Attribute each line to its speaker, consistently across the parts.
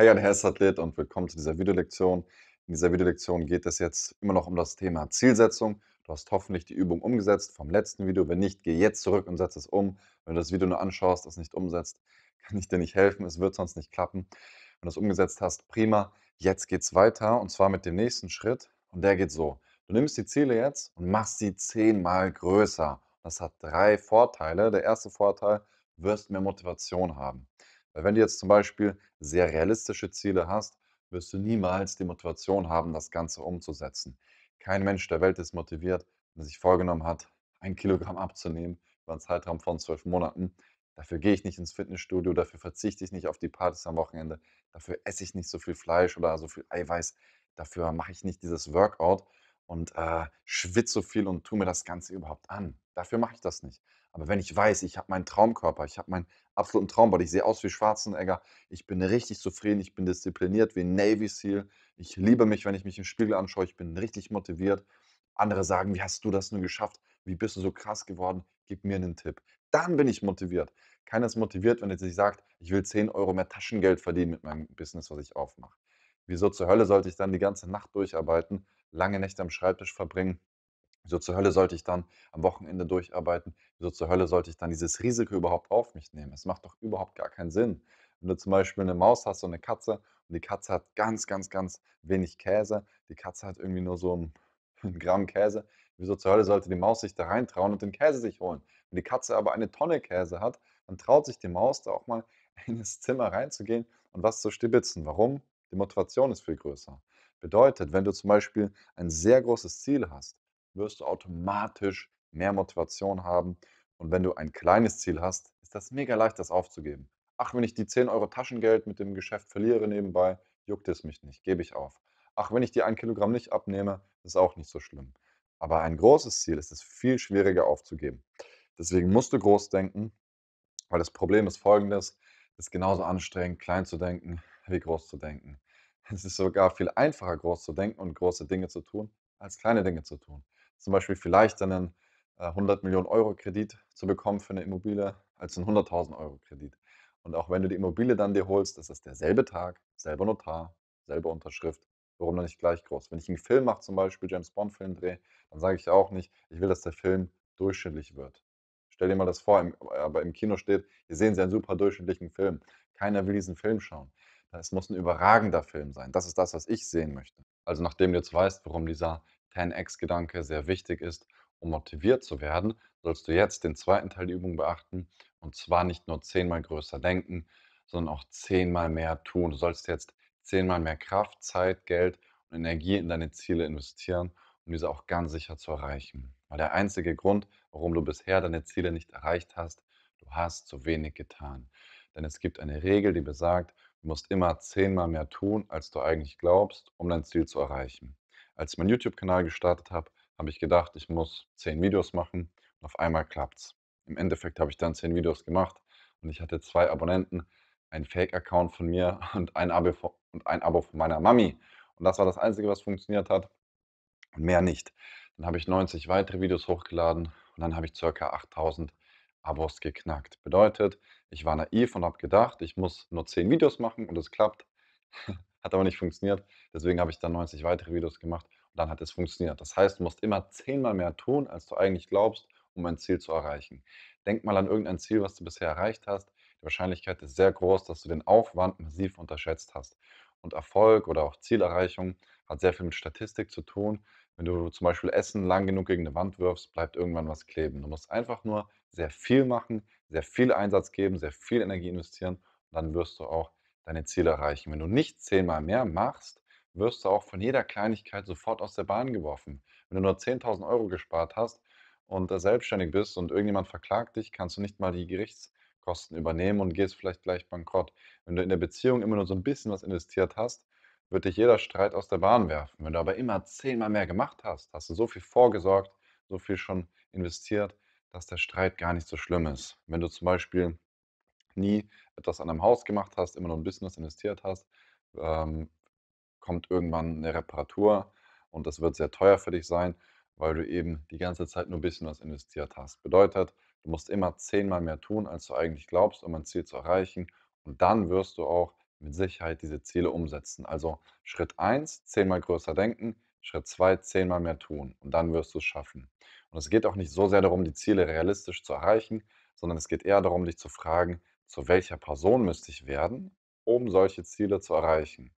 Speaker 1: Hey und Herzathlet und willkommen zu dieser Videolektion. In dieser Videolektion geht es jetzt immer noch um das Thema Zielsetzung. Du hast hoffentlich die Übung umgesetzt vom letzten Video. Wenn nicht, geh jetzt zurück und setz es um. Wenn du das Video nur anschaust, das nicht umsetzt, kann ich dir nicht helfen. Es wird sonst nicht klappen. Wenn du es umgesetzt hast, prima. Jetzt geht es weiter und zwar mit dem nächsten Schritt. Und der geht so. Du nimmst die Ziele jetzt und machst sie zehnmal größer. Das hat drei Vorteile. Der erste Vorteil, wirst mehr Motivation haben. Weil wenn du jetzt zum Beispiel sehr realistische Ziele hast, wirst du niemals die Motivation haben, das Ganze umzusetzen. Kein Mensch der Welt ist motiviert, der sich vorgenommen hat, ein Kilogramm abzunehmen über einen Zeitraum von zwölf Monaten. Dafür gehe ich nicht ins Fitnessstudio, dafür verzichte ich nicht auf die Partys am Wochenende, dafür esse ich nicht so viel Fleisch oder so viel Eiweiß, dafür mache ich nicht dieses Workout, und äh, schwitze so viel und tue mir das Ganze überhaupt an. Dafür mache ich das nicht. Aber wenn ich weiß, ich habe meinen Traumkörper, ich habe meinen absoluten Traumbody, ich sehe aus wie Schwarzenegger, ich bin richtig zufrieden, ich bin diszipliniert wie ein Navy SEAL, ich liebe mich, wenn ich mich im Spiegel anschaue, ich bin richtig motiviert. Andere sagen, wie hast du das nur geschafft? Wie bist du so krass geworden? Gib mir einen Tipp. Dann bin ich motiviert. Keiner ist motiviert, wenn er sich sagt, ich will 10 Euro mehr Taschengeld verdienen mit meinem Business, was ich aufmache. Wieso zur Hölle sollte ich dann die ganze Nacht durcharbeiten, lange Nächte am Schreibtisch verbringen. Wieso zur Hölle sollte ich dann am Wochenende durcharbeiten? Wieso zur Hölle sollte ich dann dieses Risiko überhaupt auf mich nehmen? Es macht doch überhaupt gar keinen Sinn. Wenn du zum Beispiel eine Maus hast und eine Katze und die Katze hat ganz, ganz, ganz wenig Käse, die Katze hat irgendwie nur so ein, ein Gramm Käse, wieso zur Hölle sollte die Maus sich da reintrauen und den Käse sich holen? Wenn die Katze aber eine Tonne Käse hat, dann traut sich die Maus da auch mal in das Zimmer reinzugehen und was zu stibitzen. Warum? Die Motivation ist viel größer. Bedeutet, wenn du zum Beispiel ein sehr großes Ziel hast, wirst du automatisch mehr Motivation haben. Und wenn du ein kleines Ziel hast, ist das mega leicht, das aufzugeben. Ach, wenn ich die 10 Euro Taschengeld mit dem Geschäft verliere nebenbei, juckt es mich nicht, gebe ich auf. Ach, wenn ich die 1 Kilogramm nicht abnehme, ist auch nicht so schlimm. Aber ein großes Ziel ist es viel schwieriger aufzugeben. Deswegen musst du groß denken, weil das Problem ist folgendes: Es ist genauso anstrengend, klein zu denken, wie groß zu denken. Es ist sogar viel einfacher, groß zu denken und große Dinge zu tun, als kleine Dinge zu tun. Zum Beispiel vielleicht einen 100 äh, Millionen Euro Kredit zu bekommen für eine Immobilie als einen 100.000 Euro Kredit. Und auch wenn du die Immobilie dann dir holst, das ist derselbe Tag, selber Notar, selbe Unterschrift. Warum dann nicht gleich groß? Wenn ich einen Film mache, zum Beispiel James Bond Film drehe, dann sage ich auch nicht, ich will, dass der Film durchschnittlich wird. Stell dir mal das vor, aber im Kino steht, hier sehen Sie einen super durchschnittlichen Film. Keiner will diesen Film schauen. Es muss ein überragender Film sein. Das ist das, was ich sehen möchte. Also nachdem du jetzt weißt, warum dieser 10x-Gedanke sehr wichtig ist, um motiviert zu werden, sollst du jetzt den zweiten Teil der Übung beachten. Und zwar nicht nur zehnmal größer denken, sondern auch zehnmal mehr tun. Du sollst jetzt zehnmal mehr Kraft, Zeit, Geld und Energie in deine Ziele investieren, um diese auch ganz sicher zu erreichen. Weil der einzige Grund, warum du bisher deine Ziele nicht erreicht hast, du hast zu wenig getan. Denn es gibt eine Regel, die besagt, du musst immer zehnmal mehr tun, als du eigentlich glaubst, um dein Ziel zu erreichen. Als ich meinen YouTube-Kanal gestartet habe, habe ich gedacht, ich muss zehn Videos machen und auf einmal klappt es. Im Endeffekt habe ich dann zehn Videos gemacht und ich hatte zwei Abonnenten, einen Fake-Account von mir und ein, Abo von, und ein Abo von meiner Mami. Und das war das Einzige, was funktioniert hat und mehr nicht. Dann habe ich 90 weitere Videos hochgeladen und dann habe ich ca. 8000 Abos geknackt. Bedeutet, ich war naiv und habe gedacht, ich muss nur 10 Videos machen und es klappt. hat aber nicht funktioniert. Deswegen habe ich dann 90 weitere Videos gemacht und dann hat es funktioniert. Das heißt, du musst immer 10 mal mehr tun, als du eigentlich glaubst, um ein Ziel zu erreichen. Denk mal an irgendein Ziel, was du bisher erreicht hast. Die Wahrscheinlichkeit ist sehr groß, dass du den Aufwand massiv unterschätzt hast. Und Erfolg oder auch Zielerreichung hat sehr viel mit Statistik zu tun. Wenn du zum Beispiel Essen lang genug gegen eine Wand wirfst, bleibt irgendwann was kleben. Du musst einfach nur sehr viel machen, sehr viel Einsatz geben, sehr viel Energie investieren und dann wirst du auch deine Ziele erreichen. Wenn du nicht zehnmal mehr machst, wirst du auch von jeder Kleinigkeit sofort aus der Bahn geworfen. Wenn du nur 10.000 Euro gespart hast und äh, selbstständig bist und irgendjemand verklagt dich, kannst du nicht mal die Gerichtskosten übernehmen und gehst vielleicht gleich bankrott. Wenn du in der Beziehung immer nur so ein bisschen was investiert hast, wird dich jeder Streit aus der Bahn werfen. Wenn du aber immer zehnmal mehr gemacht hast, hast du so viel vorgesorgt, so viel schon investiert, dass der Streit gar nicht so schlimm ist. Wenn du zum Beispiel nie etwas an einem Haus gemacht hast, immer nur ein Business investiert hast, ähm, kommt irgendwann eine Reparatur und das wird sehr teuer für dich sein, weil du eben die ganze Zeit nur ein bisschen was investiert hast. Bedeutet, du musst immer zehnmal mehr tun, als du eigentlich glaubst, um ein Ziel zu erreichen. Und dann wirst du auch mit Sicherheit diese Ziele umsetzen. Also Schritt 1, zehnmal größer denken, Schritt zwei, zehnmal mehr tun und dann wirst du es schaffen. Und es geht auch nicht so sehr darum, die Ziele realistisch zu erreichen, sondern es geht eher darum, dich zu fragen, zu welcher Person müsste ich werden, um solche Ziele zu erreichen.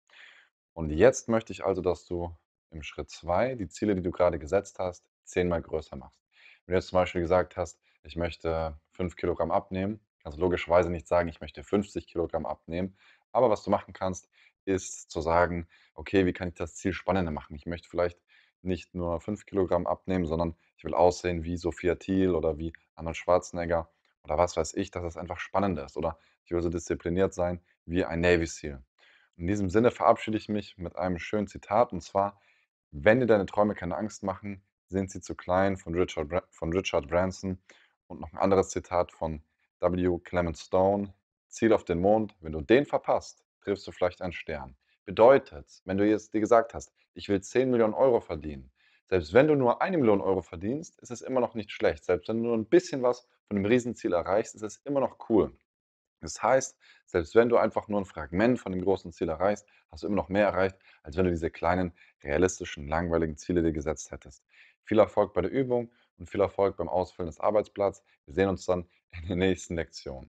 Speaker 1: Und jetzt möchte ich also, dass du im Schritt zwei die Ziele, die du gerade gesetzt hast, zehnmal größer machst. Wenn du jetzt zum Beispiel gesagt hast, ich möchte fünf Kilogramm abnehmen, kannst du logischerweise nicht sagen, ich möchte 50 Kilogramm abnehmen. Aber was du machen kannst, ist, zu sagen: „Okay, wie kann ich das Ziel spannender machen?“ Ich möchte vielleicht nicht nur 5 Kilogramm abnehmen, sondern ich will aussehen wie Sophia Thiel oder wie Arnold Schwarzenegger oder was weiß ich, dass es einfach spannender ist. Oder ich will so diszipliniert sein wie ein Navy Seal. In diesem Sinne verabschiede ich mich mit einem schönen Zitat, und zwar: „Wenn dir deine Träume keine Angst machen, sind sie zu klein“ von Richard von Richard Branson. Und noch ein anderes Zitat von W. Clement Stone: „Ziel auf den Mond, wenn du den verpasst, triffst du vielleicht einen Stern. Bedeutet, wenn du jetzt dir gesagt hast, ich will 10 Millionen Euro verdienen, selbst wenn du nur eine Million Euro verdienst, ist es immer noch nicht schlecht. Selbst wenn du nur ein bisschen was von dem Riesenziel erreichst, ist es immer noch cool. Das heißt, selbst wenn du einfach nur ein Fragment von dem großen Ziel erreichst, hast du immer noch mehr erreicht, als wenn du diese kleinen, realistischen, langweiligen Ziele dir gesetzt hättest. Viel Erfolg bei der Übung und viel Erfolg beim Ausfüllen des Arbeitsplatzes. Wir sehen uns dann in der nächsten Lektion.